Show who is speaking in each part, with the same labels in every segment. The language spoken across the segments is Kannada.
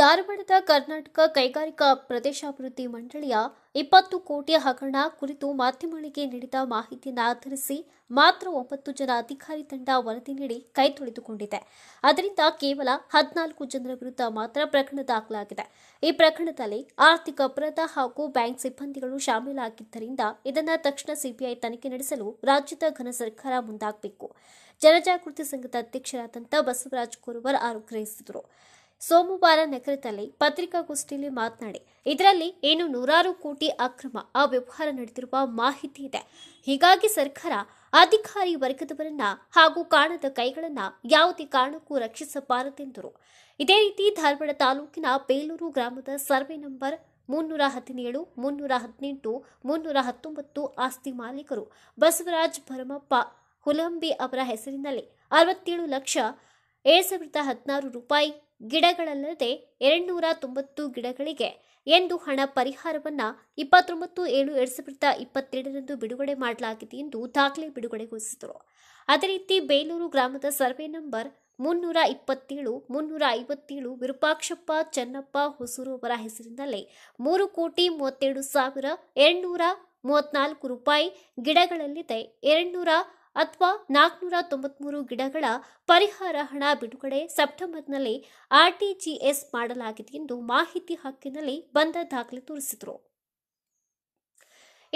Speaker 1: ಧಾರವಾಡದ ಕರ್ನಾಟಕ ಕೈಗಾರಿಕಾ ಪ್ರದೇಶಾಭಿವೃದ್ಧಿ ಮಂಡಳಿಯ ಇಪ್ಪತ್ತು ಕೋಟಿ ಹಗರಣ ಕುರಿತು ಮಾಧ್ಯಮಗಳಿಗೆ ನೀಡಿದ ಮಾಹಿತಿಯನ್ನು ಆಧರಿಸಿ ಮಾತ್ರ ಒಂಬತ್ತು ಜನ ಅಧಿಕಾರಿ ತಂಡ ವರದಿ ನೀಡಿ ಕೈ ತೊಳೆದುಕೊಂಡಿದೆ ಅದರಿಂದ ಕೇವಲ ಹದಿನಾಲ್ಕು ಜನರ ವಿರುದ್ಧ ಮಾತ್ರ ಪ್ರಕರಣ ದಾಖಲಾಗಿದೆ ಈ ಪ್ರಕರಣದಲ್ಲಿ ಆರ್ಥಿಕ ಅಪರಾಧ ಹಾಗೂ ಬ್ಯಾಂಕ್ ಸಿಬ್ಬಂದಿಗಳು ಶಾಮೀಲಾಗಿದ್ದರಿಂದ ಇದನ್ನು ತಕ್ಷಣ ಸಿಬಿಐ ತನಿಖೆ ನಡೆಸಲು ರಾಜ್ಯದ ಘನ ಸರ್ಕಾರ ಮುಂದಾಗಬೇಕು ಜನಜಾಗೃತಿ ಸಂಘದ ಅಧ್ಯಕ್ಷರಾದಂಥ ಬಸವರಾಜ್ ಕೋರುವರ್ ಆಗ್ರಹಿಸಿದರು ಸೋಮವಾರ ನಗರದಲ್ಲಿ ಪತ್ರಿಕಾಗೋಷ್ಠಿಯಲ್ಲಿ ಮಾತನಾಡಿ ಇದರಲ್ಲಿ ಏನು ನೂರಾರು ಕೋಟಿ ಅಕ್ರಮ ಅವ್ಯವಹಾರ ನಡೆದಿರುವ ಮಾಹಿತಿ ಇದೆ ಹೀಗಾಗಿ ಸರ್ಕಾರ ಅಧಿಕಾರಿ ವರ್ಗದವರನ್ನ ಹಾಗೂ ಕಾಣದ ಕೈಗಳನ್ನ ಯಾವುದೇ ಕಾರಣಕ್ಕೂ ರಕ್ಷಿಸಬಾರದೆಂದರು ಇದೇ ರೀತಿ ಧಾರವಾಡ ತಾಲೂಕಿನ ಬೇಲೂರು ಗ್ರಾಮದ ಸರ್ವೆ ನಂಬರ್ ಮುನ್ನೂರ ಹದಿನೇಳು ಮುನ್ನೂರ ಹದಿನೆಂಟು ಮುನ್ನೂರ ಹತ್ತೊಂಬತ್ತು ಆಸ್ತಿ ಮಾಲೀಕರು ಬಸವರಾಜ್ ಭರಮಪ್ಪ ಹುಲಂಬಿ ಅವರ ಹೆಸರಿನಲ್ಲಿ ಅರವತ್ತೇಳು ಲಕ್ಷ ಏಳು ಸಾವಿರದ ಹದಿನಾರು ರೂಪಾಯಿ ಗಿಡಗಳಲ್ಲದೆ ಎರಡ್ನೂರ ತೊಂಬತ್ತು ಗಿಡಗಳಿಗೆ ಎಂದು ಹಣ ಪರಿಹಾರವನ್ನು ಇಪ್ಪತ್ತೊಂಬತ್ತು ಏಳು ಎರಡು ಸಾವಿರದ ಇಪ್ಪತ್ತೆರಡರಂದು ಬಿಡುಗಡೆ ಮಾಡಲಾಗಿದೆ ಎಂದು ದಾಖಲೆ ಬಿಡುಗಡೆಗೊಳಿಸಿದರು ಅದೇ ರೀತಿ ಬೇಲೂರು ಗ್ರಾಮದ ಸರ್ವೆ ನಂಬರ್ ಮುನ್ನೂರ ಇಪ್ಪತ್ತೇಳು ಮುನ್ನೂರ ಐವತ್ತೇಳು ವಿರೂಪಾಕ್ಷಪ್ಪ ಚನ್ನಪ್ಪ ಹೊಸೂರು ಅವರ ಹೆಸರಿನಲ್ಲಿ ಮೂರು ಕೋಟಿ ಮೂವತ್ತೆರಡು ಸಾವಿರ ಎರಡ್ನೂರ ಮೂವತ್ನಾಲ್ಕು ರೂಪಾಯಿ ಗಿಡಗಳಲ್ಲಿದೆ ಎರಡ್ನೂರ ಅಥವಾ ನಾಲ್ಕುನೂರ ತೊಂಬತ್ಮೂರು ಗಿಡಗಳ ಪರಿಹಾರ ಹಣ ಬಿಡುಗಡೆ ಸೆಪ್ಟೆಂಬರ್ನಲ್ಲಿ ಆರ್ಟಿಜಿಎಸ್ ಮಾಡಲಾಗಿದೆ ಎಂದು ಮಾಹಿತಿ ಹಕ್ಕಿನಲ್ಲಿ ಬಂದ ದಾಖಲೆ ತೋರಿಸಿದರು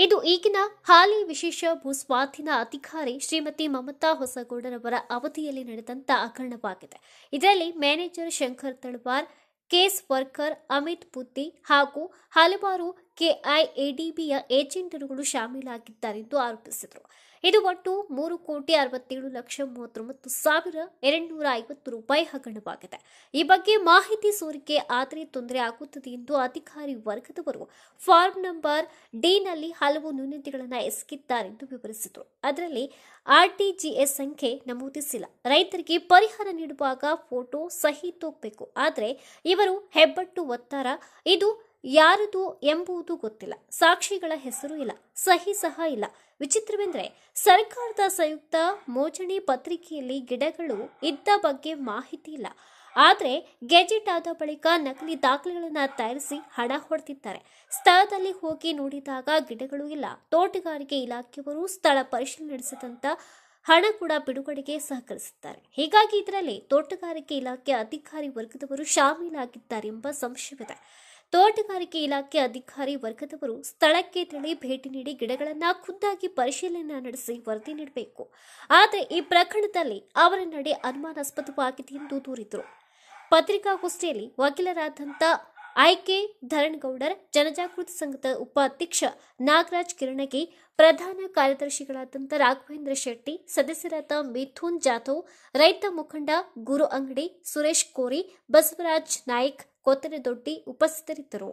Speaker 1: ಇದು ಈಗಿನ ಹಾಲಿ ವಿಶೇಷ ಸ್ವಾಧೀನ ಅಧಿಕಾರಿ ಶ್ರೀಮತಿ ಮಮತಾ ಹೊಸಗೌಡರವರ ಅವಧಿಯಲ್ಲಿ ನಡೆದಂತ ಹಗರಣವಾಗಿದೆ ಇದರಲ್ಲಿ manager Shankar Talawar case worker Amit Buddi ಹಾಗೂ ಹಲವಾರು ಕೆಐಎಡಿಬಿಯ ಏಜೆಂಟರುಗಳು ಶಾಮೀಲಾಗಿದ್ದಾರೆಂದು ಆರೋಪಿಸಿದರು ಇದು ಒಟ್ಟು ಮೂರು ಕೋಟಿ ಅರವತ್ತೇಳು ಲಕ್ಷ ಮೂವತ್ತೊಂಬತ್ತು ಸಾವಿರ ಎರಡ್ನೂರ ಐವತ್ತು ರೂಪಾಯಿ ಹಗರಣವಾಗಿದೆ ಈ ಬಗ್ಗೆ ಮಾಹಿತಿ ಸೋರಿಕೆ ಆದರೆ ತೊಂದರೆ ಆಗುತ್ತದೆ ಎಂದು ಅಧಿಕಾರಿ ವರ್ಗದವರು ಫಾರ್ಮ್ ನಂಬರ್ ಡಿನಲ್ಲಿ ಹಲವು ನ್ಯೂನತೆಗಳನ್ನು ಎಸಗಿದ್ದಾರೆಂದು ವಿವರಿಸಿದರು ಅದರಲ್ಲಿ ಆರ್ಟಿಜಿಎಸ್ ಸಂಖ್ಯೆ ನಮೂದಿಸಿಲ್ಲ ರೈತರಿಗೆ ಪರಿಹಾರ ನೀಡುವಾಗ ಫೋಟೋ ಸಹಿ ತೋಗ್ಬೇಕು ಆದರೆ ಇವರು ಹೆಬ್ಬಟ್ಟು ಒತ್ತಾರ ಇದು ಯಾರದು ಎಂಬುದು ಗೊತ್ತಿಲ್ಲ ಸಾಕ್ಷಿಗಳ ಹೆಸರು ಇಲ್ಲ ಸಹಿ ಸಹ ಇಲ್ಲ ವಿಚಿತ್ರವೆಂದರೆ ಸರ್ಕಾರದ ಸಂಯುಕ್ತ ಮೋಜಣಿ ಪತ್ರಿಕೆಯಲ್ಲಿ ಗಿಡಗಳು ಇದ್ದ ಬಗ್ಗೆ ಮಾಹಿತಿ ಇಲ್ಲ ಆದರೆ ಗೆಜೆಟ್ ಆದ ಬಳಿಕ ನಕಲಿ ದಾಖಲೆಗಳನ್ನು ತಯಾರಿಸಿ ಹಣ ಹೊಡೆದಿದ್ದಾರೆ ಸ್ಥಳದಲ್ಲಿ ಹೋಗಿ ನೋಡಿದಾಗ ಗಿಡಗಳು ಇಲ್ಲ ತೋಟಗಾರಿಕೆ ಇಲಾಖೆಯವರು ಸ್ಥಳ ಪರಿಶೀಲನೆ ನಡೆಸಿದಂಥ ಹಣ ಕೂಡ ಬಿಡುಗಡೆಗೆ ಸಹಕರಿಸುತ್ತಾರೆ ಹೀಗಾಗಿ ಇದರಲ್ಲಿ ತೋಟಗಾರಿಕೆ ಇಲಾಖೆ ಅಧಿಕಾರಿ ವರ್ಗದವರು ಎಂಬ ಸಂಶಯವಿದೆ ತೋಟಗಾರಿಕೆ ಇಲಾಖೆ ಅಧಿಕಾರಿ ವರ್ಗದವರು ಸ್ಥಳಕ್ಕೆ ತೆರಳಿ ಭೇಟಿ ನೀಡಿ ಗಿಡಗಳನ್ನು ಖುದ್ದಾಗಿ ಪರಿಶೀಲನೆ ನಡೆಸಿ ವರದಿ ನೀಡಬೇಕು ಆದರೆ ಈ ಪ್ರಕರಣದಲ್ಲಿ ಅವರ ನಡೆ ಅನುಮಾನಾಸ್ಪದವಾಗಿದೆ ಎಂದು ದೂರಿದರು ಪತ್ರಿಕಾಗೋಷ್ಠಿಯಲ್ಲಿ ವಕೀಲರಾದಂಥ ಐಕೆ ಧರಣಗೌಡರ್ ಜನಜಾಗೃತಿ ಸಂಘದ ಉಪಾಧ್ಯಕ್ಷ ನಾಗರಾಜ್ ಕಿರಣಗಿ ಪ್ರಧಾನ ಕಾರ್ಯದರ್ಶಿಗಳಾದಂಥ ರಾಘವೇಂದ್ರ ಶೆಟ್ಟಿ ಸದಸ್ಯರಾದ ಮಿಥುನ್ ಜಾಧವ್ ರೈತ ಮುಖಂಡ ಗುರು ಅಂಗಡಿ ಸುರೇಶ್ ಕೋರಿ ಬಸವರಾಜ್ ನಾಯ್ಕ್ ದೊಡ್ಡಿ ಉಪಸ್ಥಿತರಿದ್ದರು